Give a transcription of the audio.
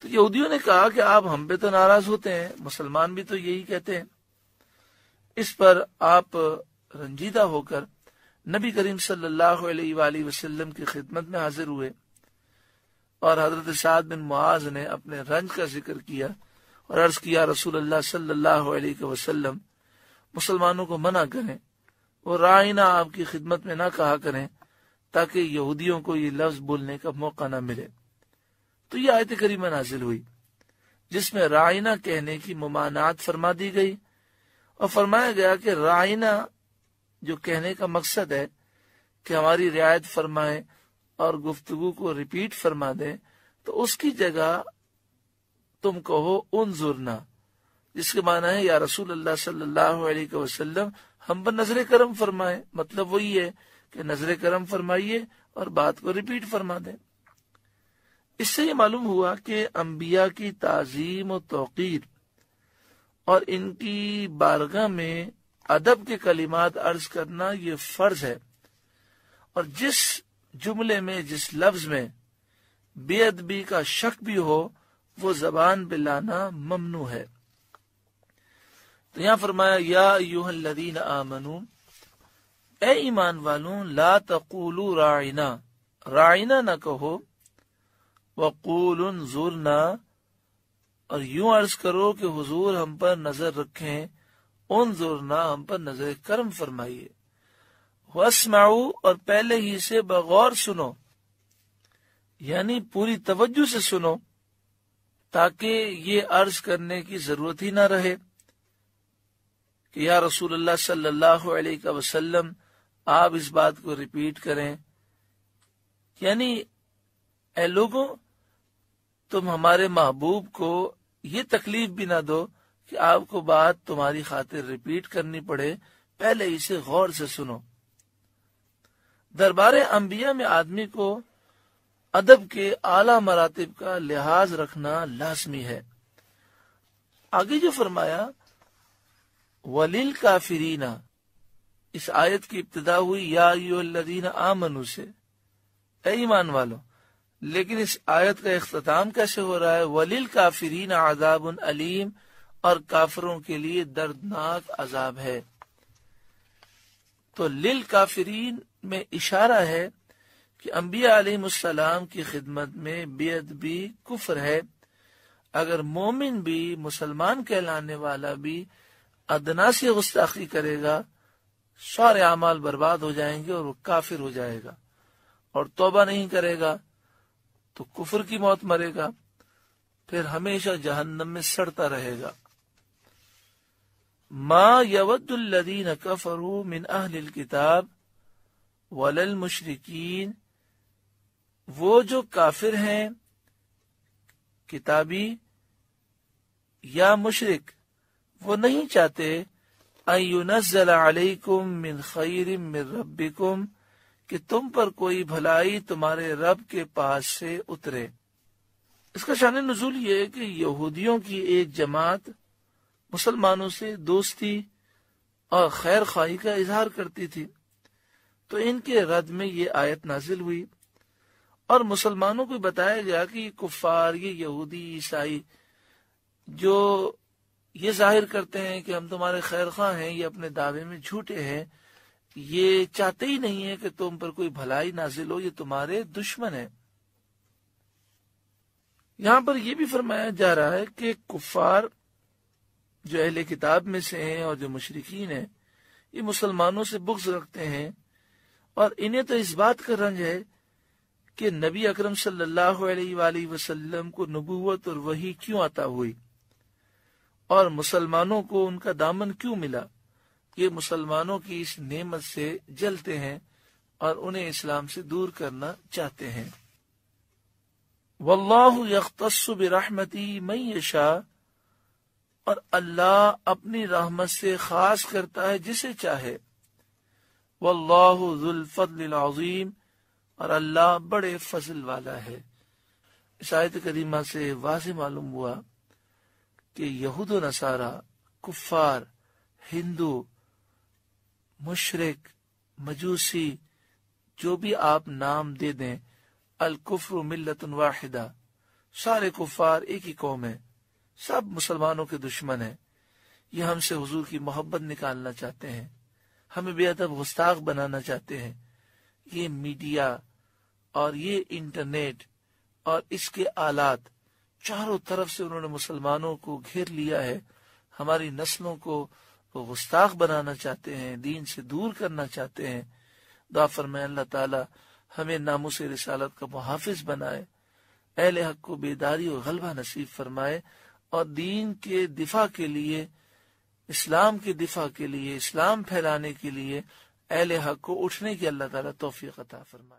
तो यहूदियों ने कहा कि आप हम पे तो नाराज होते हैं मुसलमान भी तो यही कहते हैं इस पर आप रंजीदा होकर नबी करीम सल्लल्लाहु अलैहि वसल्लम की खिदमत में हाजिर हुए और हजरत साद बिन मुआज ने अपने रंज का जिक्र किया और अर्ज किया रसूल अल्लाह सल्लल्लाहु अलैहि वसल्लम मुसलमानों को मना करें वो रायना आपकी खिदमत में ना कहा करें ताकि यहूदियों को ये लफ्ज बोलने का मौका ना मिले तो ये आयत करीमा नाजिल हुई जिसमें रायना कहने की ममानात फरमा दी गई और फरमाया गया कि रायना जो कहने का मकसद है कि हमारी रियायत फरमाए और गुफ्तगु को रिपीट फरमा दे तो उसकी जगह तुम कहो उन जुरना जिसके माना है या रसूल अल्लाह सल्लल्लाहु अलैहि वसल्लम हम पर नजर करम फरमाए मतलब वही है कि नजर करम फरमाइए और बात को रिपीट फरमा दे इससे ये मालूम हुआ कि अम्बिया की ताजीम और तोकीर और इनकी बारगाह में अदब के कलिमात अर्ज करना ये फर्ज है और जिस जुमले में जिस लफ्ज में बेअदबी का शक भी हो वो जबान बिलाना लाना ममनू है तो यहाँ फरमाया या यूहदीन आमनू ए ईमान वालों ला तकुलू राइना राइना न कहो वकूल न और यूं अर्ज करो कि हुजूर हम पर नजर रखें उन न हम पर नजर कर्म फरमाइए वसमाऊ और पहले ही से बगौर सुनो यानी पूरी तवज्जो से सुनो ताकि ये अर्ज करने की जरूरत ही ना रहे कि या रसूल अल्लाह सल्लल्लाहु अलैहि वसल्लम आप इस बात को रिपीट करें यानी ए लोगो तुम हमारे महबूब को ये तकलीफ भी ना दो कि आपको बात तुम्हारी खातिर रिपीट करनी पड़े पहले इसे गौर से सुनो दरबार अम्बिया में आदमी को अदब के आला मरातब का लिहाज रखना लाजमी है आगे जो फरमाया वलील काफिरीना इस आयत की इब्तदा हुई या आमनु से ऐमान वालों लेकिन इस आयत का अख्ताम कैसे हो रहा है वलील काफरीन आजाब अलीम और काफरों के लिए दर्दनाक अजाब है तो लिल काफरीन में इशारा है कि अम्बिया आलिम की खिदमत में बेद भी कुफर है अगर मोमिन भी मुसलमान कहलाने वाला भी अदना से गुस्ताखी करेगा सारे अमाल बर्बाद हो जाएंगे और वो काफिर हो जाएगा और तोबा नहीं करेगा तो कुफर की मौत मरेगा फिर हमेशा जहन्नम में सड़ता रहेगा मा यवदीन कफरू मिन अहलिल किताब वलल मुशरकिन वो जो काफिर हैं किताबी या मुशरक वो नहीं चाहते अयुनजल अयुनजलाकुम मिन खैरिम मिन रब्बिकुम कि तुम पर कोई भलाई तुम्हारे रब के पास से उतरे इसका शान नजूल ये है कि यहूदियों की एक जमात मुसलमानों से दोस्ती और खैर खाई का इजहार करती थी तो इनके रद में ये आयत नाजिल हुई और मुसलमानों को बताया गया कि ये कुफार ये यहूदी ईसाई जो ये जाहिर करते हैं कि हम तुम्हारे खैर खां हैं ये अपने दावे में झूठे हैं ये चाहते ही नहीं है कि तुम पर कोई भलाई नाजिल हो ये तुम्हारे दुश्मन है यहां पर यह भी फरमाया जा रहा है कि कुफार जो अहले किताब में से हैं और जो मुशरकिन हैं ये मुसलमानों से बुक्स रखते हैं और इन्हें तो इस बात का रंज है कि नबी अकरम सल्लल्लाहु अलैहि वसल्लम को नबूवत और वही क्यों आता हुई और मुसलमानों को उनका दामन क्यों मिला ये मुसलमानों की इस नेमत से जलते हैं और उन्हें इस्लाम से दूर करना चाहते हैं वल्लाह यख्तसब रहमती मई यशा और अल्लाह अपनी रहमत से खास करता है जिसे चाहे वल्लाहफदीम और अल्लाह बड़े फजल वाला है शायद करीमा से वाज मालूम हुआ कि यहूद नसारा कुफार हिंदू मुशरक मजूसी जो भी आप नाम दे दें अलकुफर मिलत वाहिदा सारे कुफार एक ही कौम है सब मुसलमानों के दुश्मन है ये हमसे हजूर की मोहब्बत निकालना चाहते हैं हमें बेअदब गुस्ताख बनाना चाहते हैं ये मीडिया और ये इंटरनेट और इसके आलात चारों तरफ से उन्होंने मुसलमानों को घेर लिया है हमारी नस्लों को को गुस्ताख बनाना चाहते हैं दीन से दूर करना चाहते हैं दुआ फरमाए अल्लाह ताला हमें से रिसालत का मुहाफिज बनाए अहल हक को बेदारी और गलबा नसीब फरमाए और दीन के दिफा के लिए इस्लाम के दिफा के लिए इस्लाम फैलाने के लिए अहल हक को उठने की अल्लाह ताला तोफीक अता फरमाए